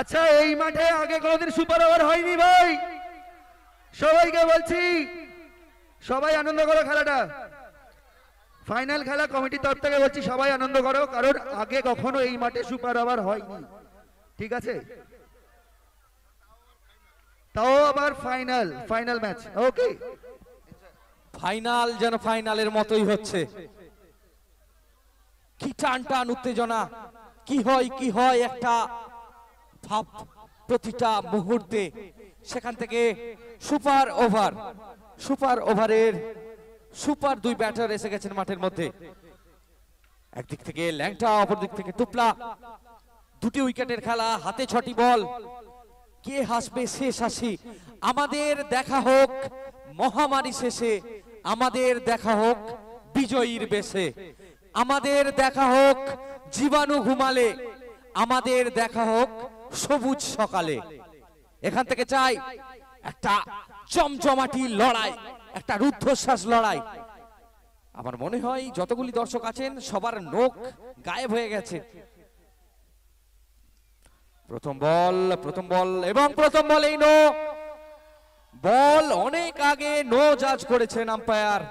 আচ্ছা এই মাঠে আগে কোনোদিন সুপার ওভার হয়নি ভাই সবাইকে বলছি সবাই আনন্দ করো খেলাটা ফাইনাল খেলা কমিটির তরফ থেকে বলছি সবাই আনন্দ করো কারণ আগে কখনো এই মাঠে সুপার ওভার হয়নি ঠিক আছে তাও আবার final final match okay final যেন ফাইনালের মতোই হচ্ছে কি টান টান উত্তেজনা কি হয় কি হয় একটা থাপ প্রতিটা মুহূর্তে সেখান থেকে সুপার ওভার সুপার ওভারের সুপার দুই ব্যাটার এসে গেছেন মাঠের মধ্যে একদিক থেকে ল্যাংটা অপর দিক থেকে টুপলা দুটি উইকেটের খেলা হাতে ছটি বল কে হাসবে শেষ হাসি আমাদের দেখা হোক মহামারী শেষে আমাদের দেখা হোক বিজয়ীর বেশে আমাদের দেখা হোক জীবাণু ঘুমালে আমাদের দেখা হোক সবুজ সকালে এখান থেকে চাই একটা চমচমাটি লড়াই একটা রুদ্ধশ্বাস লড়াই আমার মনে হয় যতগুলি দর্শক আছেন সবার নোখ গায়েব হয়ে গেছে প্রথম বল প্রথম বল এবং প্রথম বল এই নো বল অনেক আগে নো জাজ করেছেন আম্পায়ার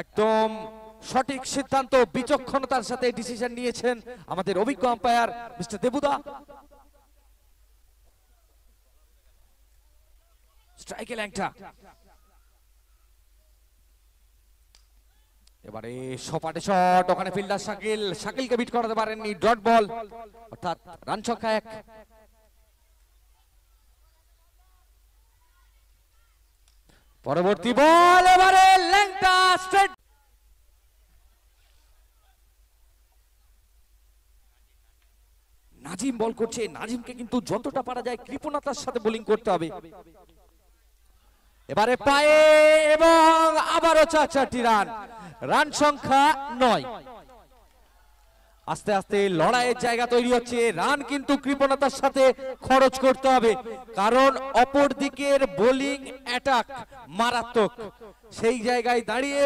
একদম সঠিক সিদ্ধান্ত বিচক্ষণতার সাথে ডিসিশন নিয়েছেন আমাদের অভিজ্ঞ আম্পায়ার মিস্টার দেবুদা স্ট্রাইকে ল্যাংটা এবারে সপাটে শট ওখানে ফিল্ডার শাকিল শাকিলকে বিট করাতে পারেননি ডট বল অর্থাৎ রান সংখ্যা এক পরবর্তী বল এবারে ল্যাংটা স্ট্রেট বল করছে নাজিমকে কিন্তু যতটা পারা যায় কৃপণতার সাথে বোলিং করতে হবে এবারে পায়ে এবং আবারও চার চারটি রান রান সংখ্যা নয় আস্তে আস্তে লড়াইয়ের জায়গা তৈরি হচ্ছে রান কিন্তু কৃপণতার সাথে খরচ করতে হবে কারণ অপর দিকের বোলিং অ্যাটাক মারাত্মক সেই জায়গায় দাঁড়িয়ে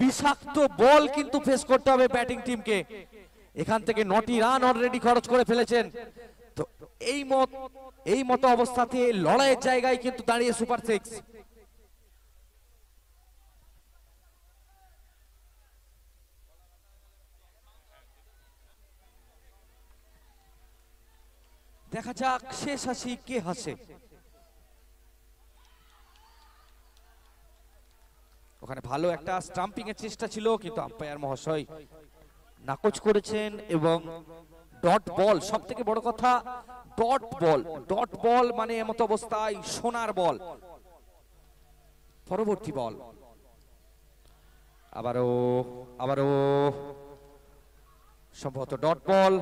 বিষাক্ত বল কিন্তু ফেস করতে হবে ব্যাটিং টিমকে এখান থেকে নটি রান অলরেডি খরচ করে ফেলেছেন তো এই মত এই মতো অবস্থাতে লড়াইয়ের জায়গায় কিন্তু দাঁড়িয়ে সুপার সিক্স দেখা যাক শেষ হাসি কে হাসে ওখানে ভালো একটা স্টাম্পিং এর চেষ্টা ছিল কিন্তু আম্পায়ার মহাশয় নাকচ করেছেন এবং ডট বল সব থেকে বড় কথা ডট বল ডট বল মানে এমত অবস্থায় সোনার বল পরবর্তী বল আবারও আবারও সম্ভবত ডট বল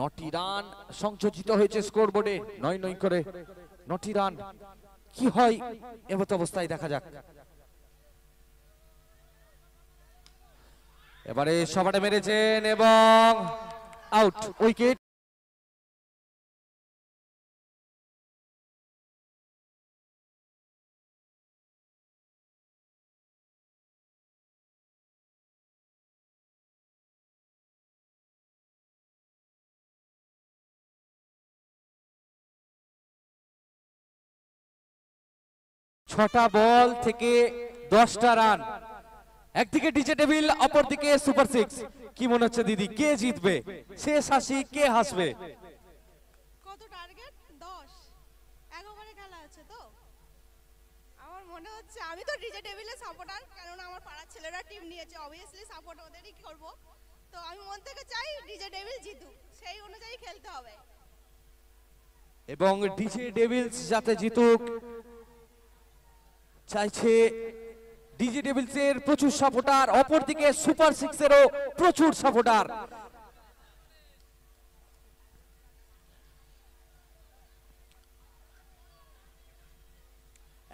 নটি রান সংযোজিত হয়েছে স্কোর বোর্ডে নয় নয় করে নটি রান কি হয় এমত অবস্থায় দেখা যাক এবারে সবাটা মেরেছেন এবং আউট উইকেট ছটা বল থেকে দশটা রান একদিকে ডিজে টেবিল অপরদিকে সুপার সিক্স কি মনে হচ্ছে দিদি কে জিতবে সে হাসি কে হাসবে দশ আছে তো আমার মনে হচ্ছে আমি তো ডিজে টেবিলে কারণ আমার পাড়ার ছেলেরা টিম নিয়েছে সাপোর্ট ওদেরই তো আমি মন থেকে চাই ডিজে টেবিল জিতুক সেই অনুযায়ী খেলতে হবে এবং ডিজে ডেভিলস যাতে জিতুক চাইছে ডিজি এর প্রচুর সাপোর্টার অপরদিকে সুপার এরও প্রচুর সাপোর্টার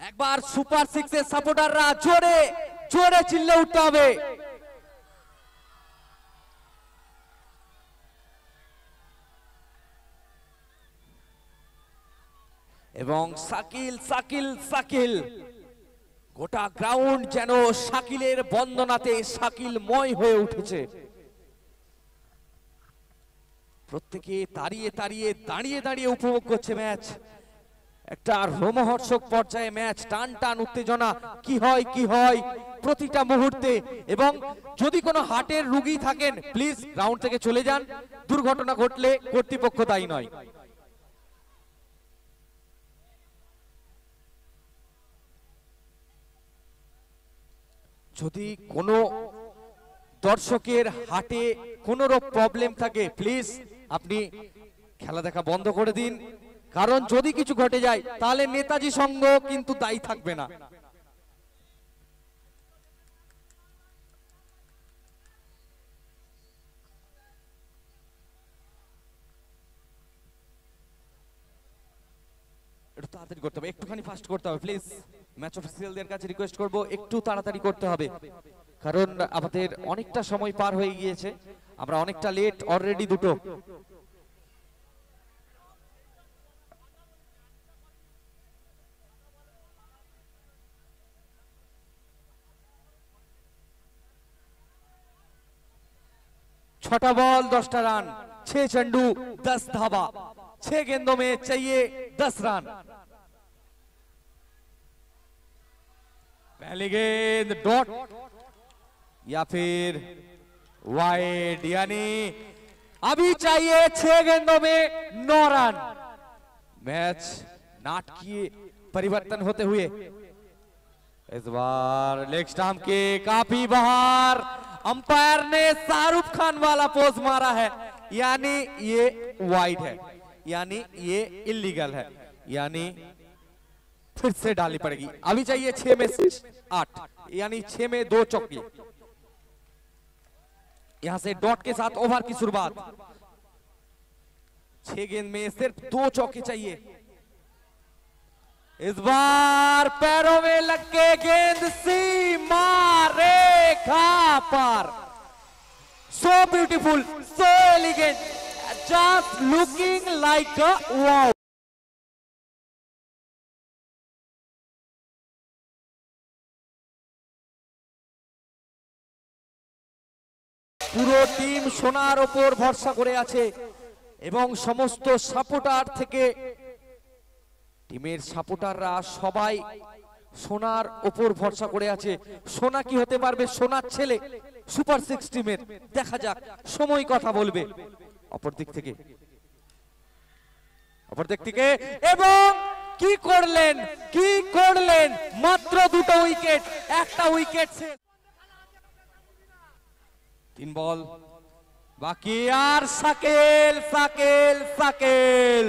একবার সুপার এর সাপোর্টাররা জোরে জোরে চিল্লে উঠতে হবে এবং সাকিল সাকিল সাকিল গোটা গ্রাউন্ড যেন শাকিলের বন্দনাতে শাকিলময় হয়ে উঠেছে প্রত্যেকে তাড়িয়ে তাড়িয়ে দাঁড়িয়ে দাঁড়িয়ে উপভোগ করছে ম্যাচ একটা রোমহর্ষক পর্যায়ে ম্যাচ টান টান উত্তেজনা কি হয় কি হয় প্রতিটা মুহূর্তে এবং যদি কোনো হার্টের রুগী থাকেন প্লিজ গ্রাউন্ড থেকে চলে যান দুর্ঘটনা ঘটলে কর্তৃপক্ষ দায়ী নয় যদি কোনো দর্শকের হাটে কোনো রকম প্রবলেম থাকে প্লিজ আপনি খেলা দেখা বন্ধ করে দিন কারণ যদি কিছু ঘটে যায় তাহলে নেতাজি সংঘ কিন্তু দায়ী থাকবে না একটু তাড়াতাড়ি করতে হবে একটুখানি ফাস্ট করতে হবে প্লিজ ম্যাচ অফিসিয়ালদের কাছে রিকোয়েস্ট করব একটু তাড়াতাড়ি করতে হবে কারণ আমাদের অনেকটা সময় পার হয়ে গিয়েছে আমরা অনেকটা লেট অলরেডি দুটো ছটা বল দশটা রান ছে চন্ডু দশ ধাবা ছে गेंदों মে চাইয়ে দশ রান एलिगेंद डॉट या फिर वाइड यानी अभी चाहिए छह गेंदों में नौ रन मैच नाटकीय परिवर्तन होते हुए इस बार लेग स्टाम्प के काफी बाहर अंपायर ने शाहरुख खान वाला पोज मारा है यानी ये वाइड है यानी ये इलीगल है यानी फिर से डालनी पड़ेगी अभी चाहिए छह में आठ यानी छह में दो चौकी यहां से डॉट के साथ ओवर की शुरुआत छह गेंद में सिर्फ दो चौके चाहिए इस बार पैरों में लग के गेंद सीमा रेखा पर so beautiful so elegant just looking like a wow পুরো টিম সোনার ওপর ভরসা করে আছে এবং সমস্ত সাপোর্টার থেকে টিমের সাপোর্টাররা সবাই সোনার ওপর ভরসা করে আছে সোনা কি হতে পারবে সোনার ছেলে সুপার সিক্স টিমের দেখা যাক সময় কথা বলবে অপর দিক থেকে অপর দিক থেকে এবং কি করলেন কি করলেন মাত্র দুটো উইকেট একটা উইকেট তিন বল বাকি আর সাকেল সাকেল সাকেল